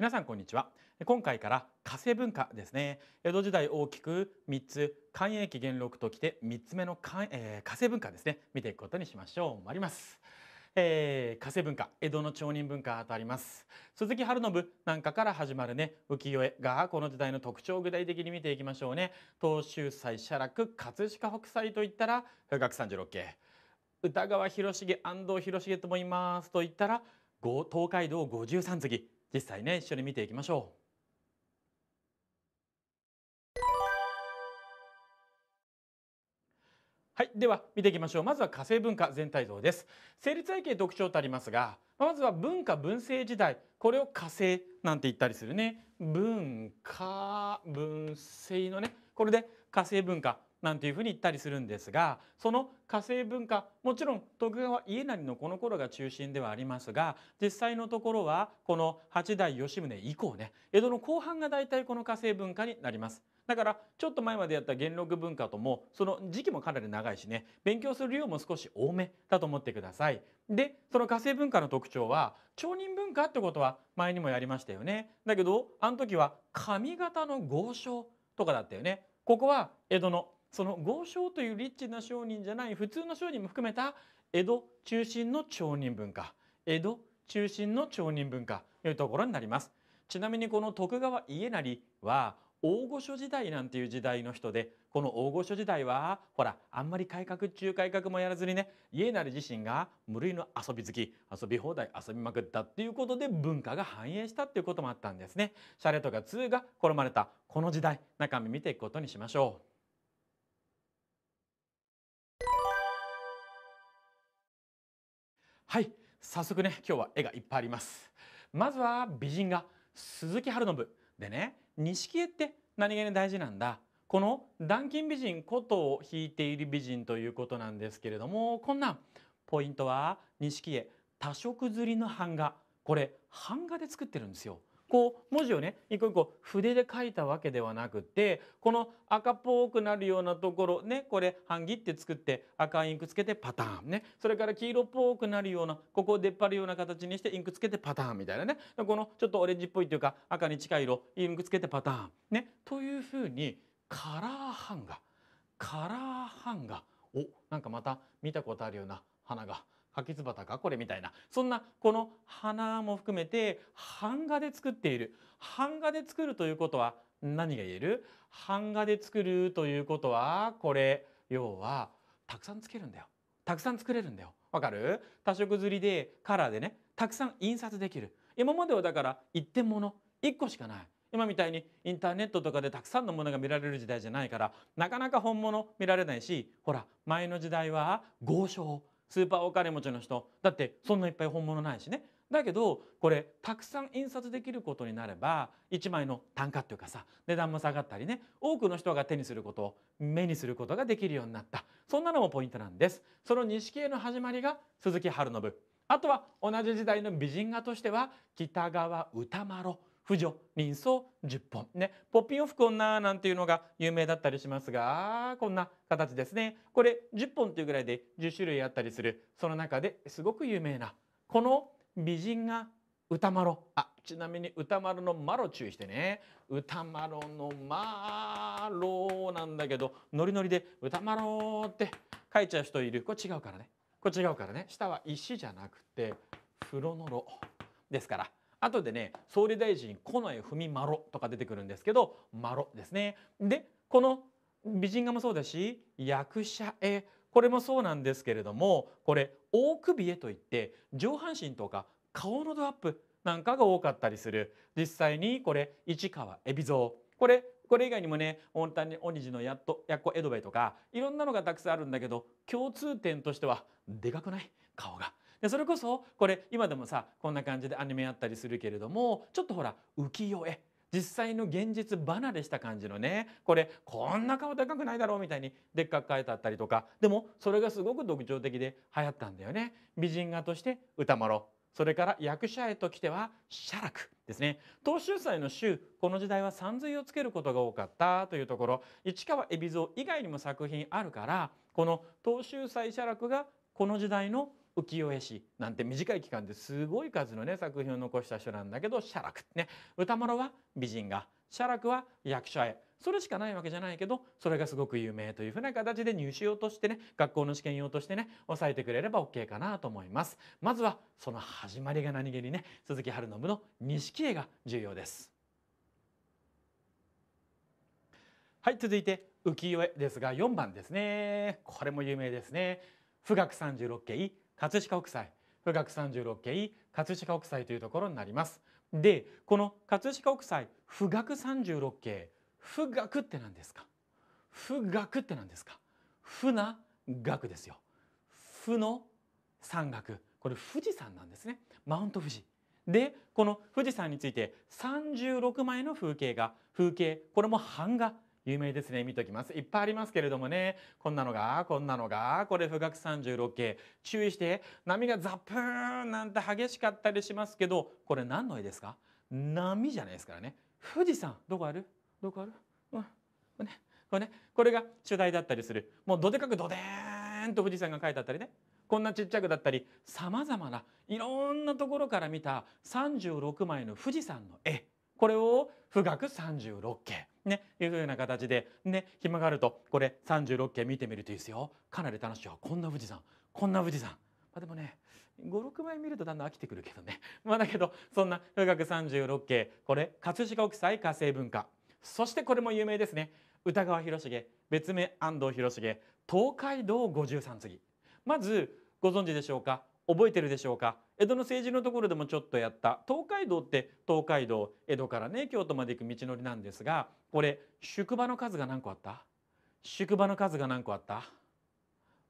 皆さんこんにちは今回から火星文化ですね江戸時代大きく3つ寛永期元禄ときて3つ目の、えー、火星文化ですね見ていくことにしましょう参ります、えー、火星文化江戸の町人文化とあります鈴木春信なんかから始まるね浮世絵がこの時代の特徴を具体的に見ていきましょうね東秀斎写楽葛飾北斎といったら学十六景歌川広重安藤広重と思いますといったら東海道五十三次実際ね一緒に見ていきましょう。はい、では見ていきましょう。まずは火星文化全体像です。成立背景特徴とありますが、まずは文化文政時代、これを火星なんて言ったりするね。文化文政のね、これで火星文化なんていうふうに言ったりするんですがその火星文化もちろん徳川家斉のこの頃が中心ではありますが実際のところはこの八代吉宗以降ね江戸の後半が大体この火星文化になります。だからちょっと前までやった元禄文化ともその時期もかなり長いしね勉強する量も少し多めだと思ってください。でその火星文化の特徴は町人文化ってことは前にもやりましたよね。だけどあの時は髪型の豪商とかだったよね。ここは江戸のその豪商というリッチな商人じゃない普通の商人も含めた江戸中心の町人文化江戸中心の町人文化というところになりますちなみにこの徳川家成は大御所時代なんていう時代の人でこの大御所時代はほらあんまり改革中改革もやらずにね家成自身が無類の遊び好き遊び放題遊びまくったっていうことで文化が繁栄したっていうこともあったんですね。シャレとか通が好まれたこの時代中身見ていくことにしましょう。はい早速ね今日は絵がいっぱいありますまずは美人画鈴木春信でね錦絵って何気に大事なんだこの断金美人琴を弾いている美人ということなんですけれどもこんなポイントは錦絵多色刷りの版画これ版画で作ってるんですよこう文字をね一個一個筆で書いたわけではなくてこの赤っぽくなるようなところねこれ半切って作って赤いインクつけてパターンねそれから黄色っぽくなるようなここを出っ張るような形にしてインクつけてパターンみたいなねこのちょっとオレンジっぽいというか赤に近い色インクつけてパターンねというふうにカラー版画カラー版画おなんかまた見たことあるような花が。柿つばかこれみたいなそんなこの花も含めて版画で作っている版画で作るということは何が言える版画で作るということはこれ要はたくさんつけるんだよたくさん作れるんだよわかる多色刷りでカラーでねたくさん印刷できる今まではだから一点の1個しかない今みたいにインターネットとかでたくさんのものが見られる時代じゃないからなかなか本物見られないしほら前の時代は豪商スーパーお金持ちの人だってそんないっぱい本物ないしねだけどこれたくさん印刷できることになれば1枚の単価っていうかさ値段も下がったりね多くの人が手にすることを目にすることができるようになったそんなのもポイントなんですその錦絵の始まりが鈴木春信あとは同じ時代の美人画としては北川歌麿婦女人相10本ねポッピンオフく女、なんていうのが有名だったりしますがこんな形ですねこれ10本っていうぐらいで10種類あったりするその中ですごく有名なこの美人が歌丸あちなみに歌丸のマロ注意してね歌丸のマロなんだけどノリノリで歌丸って書いちゃう人いるこれ違うからねこれ違うからね下は石じゃなくて風呂のろ」ですから後でね総理大臣近衛文麿とか出てくるんですけど丸ですね。でこの美人画もそうだし役者絵これもそうなんですけれどもこれ大首絵といって上半身とか顔のドアップなんかが多かったりする実際にこれ市川海老蔵これこれ以外にもね大谷鬼路のやっとやっこ江戸兵衛とかいろんなのがたくさんあるんだけど共通点としてはでかくない顔が。でそれこそこれ今でもさこんな感じでアニメやったりするけれどもちょっとほら浮世絵実際の現実離れした感じのねこれこんな顔でかくないだろうみたいにでっかく書いてあったりとかでもそれがすごく特徴的で流行ったんだよね美人画として歌麿それから役者へと来ては写楽ですね当秀祭の衆この時代は三んをつけることが多かったというところ市川海老蔵以外にも作品あるからこの東秀祭写楽がこの時代の浮世絵師なんて短い期間ですごい数のね作品を残した人なんだけど写楽ね歌丸は美人画写楽は役者絵それしかないわけじゃないけどそれがすごく有名というふうな形で入試用としてね学校の試験用としてね押さえてくれれば OK かなと思いますまずはその始まりが何気にね鈴木春信の錦絵が重要ですはい続いて浮世絵ですが4番ですねこれも有名ですね富岳三十六景葛飾北斎富岳三十六景葛飾北斎というところになりますでこの葛飾北斎富岳三十六景富岳って何ですか富岳って何ですか富な岳ですよ富の山岳これ富士山なんですねマウント富士でこの富士山について36枚の風景が風景これも版画有名ですね見ておきますいっぱいありますけれどもねこんなのがこんなのがこれ富岳十六景注意して波がザップーンなんて激しかったりしますけどこれ何の絵ですか波じゃないですからね富士山どこあるどこある、うん、これねこれねこれが主題だったりするもうどでかくどでーンと富士山が書いてあったりねこんなちっちゃくだったりさまざまないろんなところから見た36枚の富士山の絵これを富岳十六景ね、いうふうな形で、ね、暇があると、これ36軒見てみるといいですよ。かなり楽しいよ。こんな富士山、こんな富士山。まあ、でもね56枚見るとだんだん飽きてくるけどね、まあ、だけどそんな「富岳36景」これ葛飾北斎化星文化そしてこれも有名ですね歌川広重別名安藤広重東海道五十三次まずご存知でしょうか覚えてるでしょうか江戸の政治のところでもちょっとやった東海道って東海道江戸からね京都まで行く道のりなんですがこれ宿場の数が何個あった宿場の数が何個あった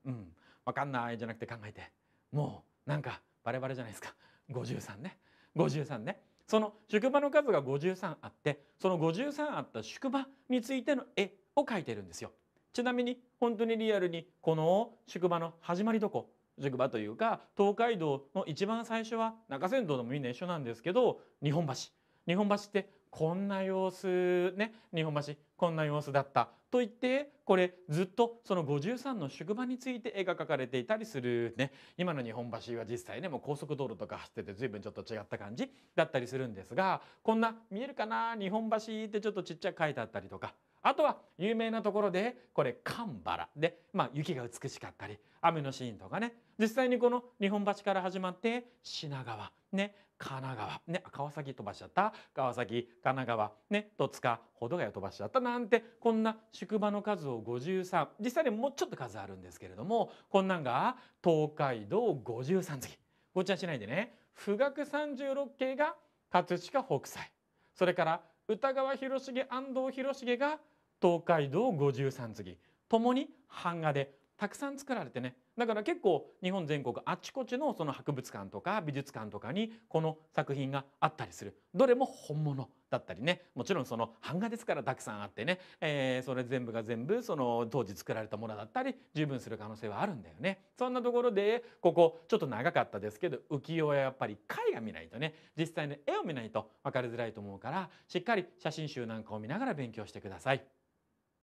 うん分かんないじゃなくて考えてもうなんかバレバレじゃないですか53ね53ねその宿場の数が53あってその53あった宿場についての絵を描いてるんですよちなみに本当にリアルにこの宿場の始まりどこ宿場というか東海道の一番最初は中山道のみんな一緒なんですけど日本橋日本橋ってこんな様子ね日本橋こんな様子だったと言ってこれずっとその53の宿場について絵が描かれていたりするね今の日本橋は実際ねもう高速道路とか走ってて随分ちょっと違った感じだったりするんですがこんな見えるかな日本橋ってちょっとちっちゃく書いてあったりとかあとは有名なところでこれ神原で、まあ、雪が美しかったり雨のシーンとかね実際にこの日本橋から始まって品川、ね、神奈川、ね、川崎飛ばしちゃった川崎神奈川、ね、戸塚保土ヶ谷飛ばしちゃったなんてこんな宿場の数を53実際にもうちょっと数あるんですけれどもこんなんが東海道53次ごちゃしないでね富岳36景が葛飾北斎それから歌川広重安藤広重が東海道五十三次ともに版画でたくさん作られてねだから結構日本全国あちこちのその博物館とか美術館とかにこの作品があったりするどれも本物だったりねもちろんその版画ですからたくさんあってね、えー、それ全部が全部その当時作られたものだったり十分する可能性はあるんだよねそんなところでここちょっと長かったですけど浮世絵はやっぱり絵画見ないとね実際の絵を見ないと分かりづらいと思うからしっかり写真集なんかを見ながら勉強してください。